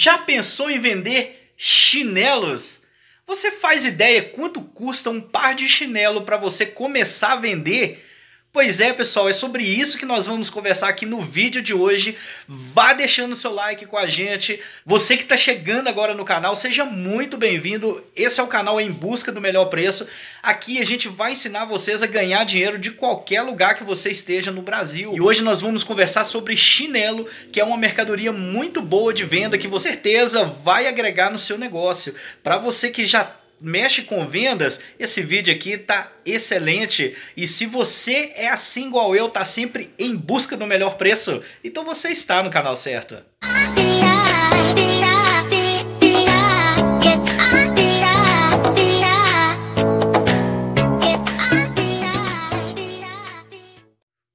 Já pensou em vender chinelos? Você faz ideia quanto custa um par de chinelo para você começar a vender? Pois é, pessoal, é sobre isso que nós vamos conversar aqui no vídeo de hoje. Vá deixando seu like com a gente. Você que está chegando agora no canal, seja muito bem-vindo. Esse é o canal Em Busca do Melhor Preço. Aqui a gente vai ensinar vocês a ganhar dinheiro de qualquer lugar que você esteja no Brasil. E hoje nós vamos conversar sobre chinelo, que é uma mercadoria muito boa de venda que com certeza vai agregar no seu negócio. Para você que já mexe com vendas, esse vídeo aqui tá excelente. E se você é assim igual eu, tá sempre em busca do melhor preço, então você está no canal certo.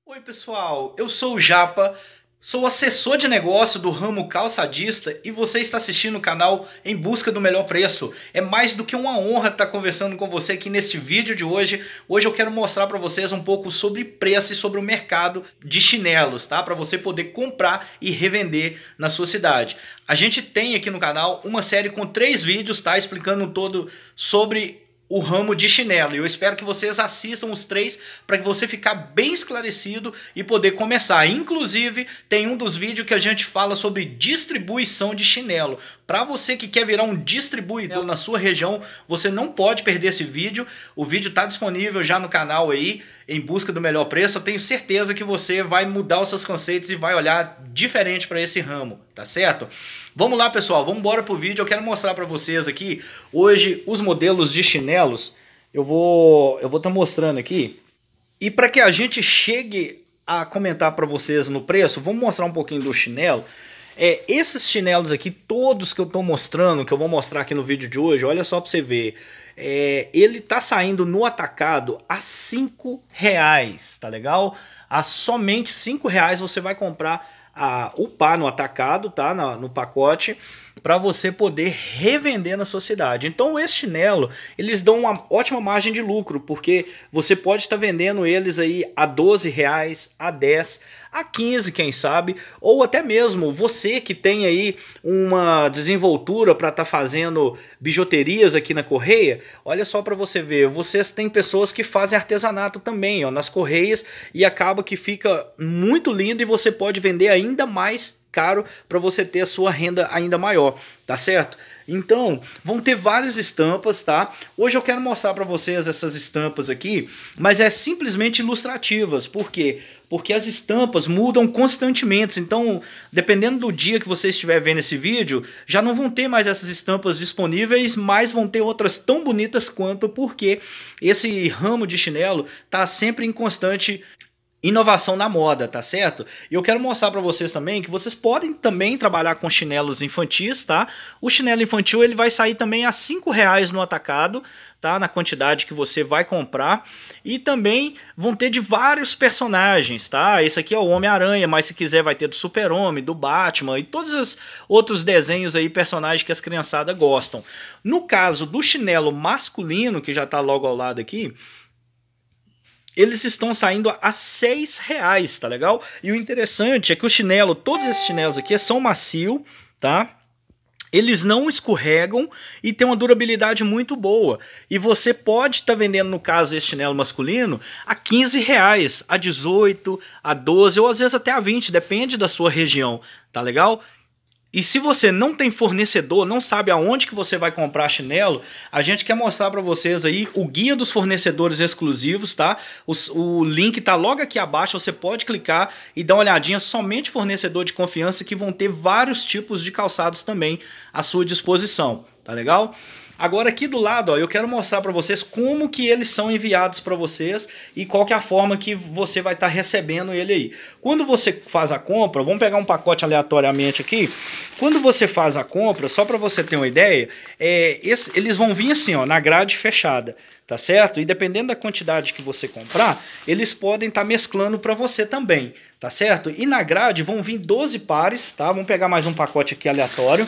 Oi pessoal, eu sou o Japa Sou assessor de negócio do ramo calçadista e você está assistindo o canal Em Busca do Melhor Preço. É mais do que uma honra estar conversando com você aqui neste vídeo de hoje. Hoje eu quero mostrar para vocês um pouco sobre preço e sobre o mercado de chinelos, tá? Para você poder comprar e revender na sua cidade. A gente tem aqui no canal uma série com três vídeos, tá? Explicando todo sobre o ramo de chinelo. E eu espero que vocês assistam os três para que você ficar bem esclarecido e poder começar. Inclusive, tem um dos vídeos que a gente fala sobre distribuição de chinelo para você que quer virar um distribuidor é. na sua região, você não pode perder esse vídeo. O vídeo está disponível já no canal aí, em busca do melhor preço. Eu tenho certeza que você vai mudar os seus conceitos e vai olhar diferente para esse ramo, tá certo? Vamos lá, pessoal, vamos embora pro vídeo. Eu quero mostrar para vocês aqui hoje os modelos de chinelos. Eu vou eu vou estar tá mostrando aqui. E para que a gente chegue a comentar para vocês no preço, vamos mostrar um pouquinho do chinelo. É, esses chinelos aqui, todos que eu estou mostrando, que eu vou mostrar aqui no vídeo de hoje, olha só para você ver. É, ele tá saindo no atacado a 5 reais, tá legal? A somente 5 reais você vai comprar a par no atacado, tá? no, no pacote para você poder revender na sua cidade. Então, esse chinelo, eles dão uma ótima margem de lucro, porque você pode estar tá vendendo eles aí a 12 reais, a 10, a 15, quem sabe, ou até mesmo você que tem aí uma desenvoltura para estar tá fazendo bijuterias aqui na correia, olha só para você ver, vocês têm pessoas que fazem artesanato também, ó, nas correias e acaba que fica muito lindo e você pode vender ainda mais caro para você ter a sua renda ainda maior, tá certo? Então, vão ter várias estampas, tá? Hoje eu quero mostrar para vocês essas estampas aqui, mas é simplesmente ilustrativas. Por quê? Porque as estampas mudam constantemente. Então, dependendo do dia que você estiver vendo esse vídeo, já não vão ter mais essas estampas disponíveis, mas vão ter outras tão bonitas quanto, porque esse ramo de chinelo tá sempre em constante inovação na moda, tá certo? E eu quero mostrar para vocês também que vocês podem também trabalhar com chinelos infantis, tá? O chinelo infantil ele vai sair também a cinco reais no atacado, tá? Na quantidade que você vai comprar e também vão ter de vários personagens, tá? Esse aqui é o Homem Aranha, mas se quiser vai ter do Super Homem, do Batman e todos os outros desenhos aí personagens que as criançadas gostam. No caso do chinelo masculino que já tá logo ao lado aqui eles estão saindo a seis reais, tá legal? E o interessante é que o chinelo, todos esses chinelos aqui são macio, tá? Eles não escorregam e tem uma durabilidade muito boa. E você pode estar tá vendendo, no caso, esse chinelo masculino a 15 reais, a 18, a 12 ou às vezes até a 20, depende da sua região, tá legal? E se você não tem fornecedor, não sabe aonde que você vai comprar chinelo, a gente quer mostrar para vocês aí o guia dos fornecedores exclusivos, tá? O, o link tá logo aqui abaixo, você pode clicar e dar uma olhadinha somente fornecedor de confiança que vão ter vários tipos de calçados também à sua disposição, tá legal? Agora aqui do lado, ó, eu quero mostrar para vocês como que eles são enviados para vocês e qual que é a forma que você vai estar tá recebendo ele aí. Quando você faz a compra, vamos pegar um pacote aleatoriamente aqui. Quando você faz a compra, só para você ter uma ideia, é, esse, eles vão vir assim, ó, na grade fechada tá certo? E dependendo da quantidade que você comprar, eles podem estar tá mesclando para você também, tá certo? E na grade vão vir 12 pares, tá? Vamos pegar mais um pacote aqui aleatório.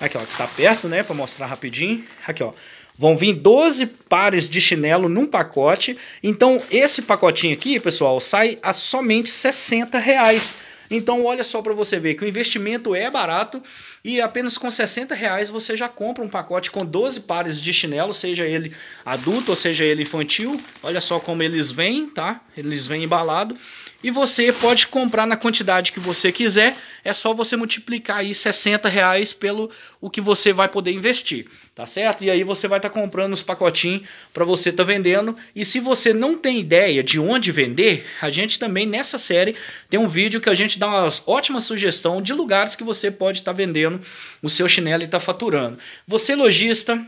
Aqui, ó, que tá perto, né, para mostrar rapidinho. Aqui, ó. Vão vir 12 pares de chinelo num pacote. Então, esse pacotinho aqui, pessoal, sai a somente 60 reais. Então, olha só para você ver que o investimento é barato e apenas com 60 reais você já compra um pacote com 12 pares de chinelo, seja ele adulto ou seja ele infantil. Olha só como eles vêm, tá? Eles vêm embalado. E você pode comprar na quantidade que você quiser, é só você multiplicar aí 60 reais pelo o que você vai poder investir, tá certo? E aí você vai estar tá comprando os pacotinhos para você estar tá vendendo. E se você não tem ideia de onde vender, a gente também nessa série tem um vídeo que a gente dá uma ótima sugestão de lugares que você pode estar tá vendendo o seu chinelo e estar tá faturando. Você lojista,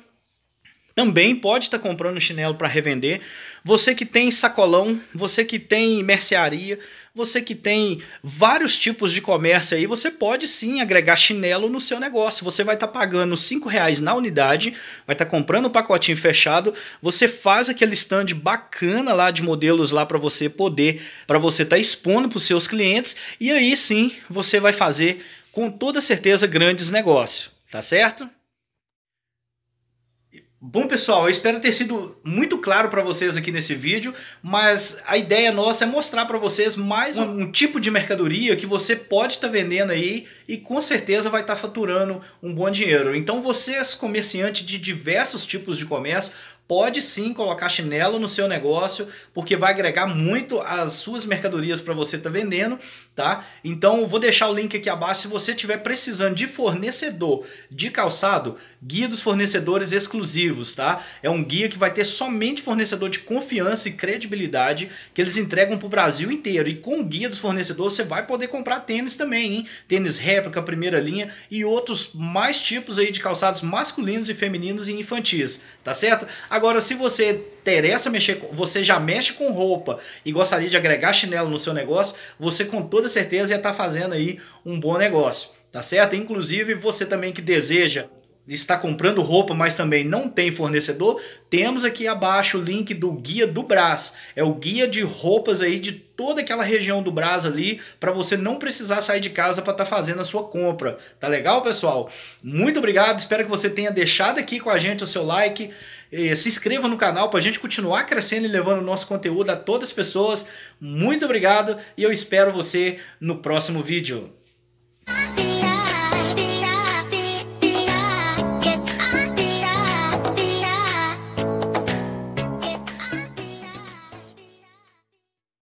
também pode estar tá comprando chinelo para revender. Você que tem sacolão, você que tem mercearia, você que tem vários tipos de comércio aí, você pode sim agregar chinelo no seu negócio. Você vai estar tá pagando R$ reais na unidade, vai estar tá comprando o um pacotinho fechado, você faz aquele stand bacana lá de modelos lá para você poder, para você estar tá expondo para os seus clientes, e aí sim você vai fazer com toda certeza grandes negócios, tá certo? Bom, pessoal, eu espero ter sido muito claro para vocês aqui nesse vídeo, mas a ideia nossa é mostrar para vocês mais um, um, tipo de mercadoria que você pode estar tá vendendo aí e com certeza vai estar tá faturando um bom dinheiro. Então, vocês, comerciante de diversos tipos de comércio, pode sim colocar chinelo no seu negócio, porque vai agregar muito as suas mercadorias para você estar tá vendendo tá? Então vou deixar o link aqui abaixo se você estiver precisando de fornecedor de calçado, guia dos fornecedores exclusivos, tá? É um guia que vai ter somente fornecedor de confiança e credibilidade que eles entregam para o Brasil inteiro. E com o guia dos fornecedores você vai poder comprar tênis também, hein? Tênis réplica, primeira linha e outros mais tipos aí de calçados masculinos e femininos e infantis, tá certo? Agora se você interessa mexer, com, você já mexe com roupa e gostaria de agregar chinelo no seu negócio, você com toda certeza ia estar tá fazendo aí um bom negócio, tá certo? Inclusive você também que deseja está comprando roupa, mas também não tem fornecedor, temos aqui abaixo o link do guia do Brás. É o guia de roupas aí de toda aquela região do Brás ali, para você não precisar sair de casa para estar tá fazendo a sua compra. Tá legal, pessoal? Muito obrigado, espero que você tenha deixado aqui com a gente o seu like se inscreva no canal para a gente continuar crescendo e levando o nosso conteúdo a todas as pessoas. Muito obrigado e eu espero você no próximo vídeo.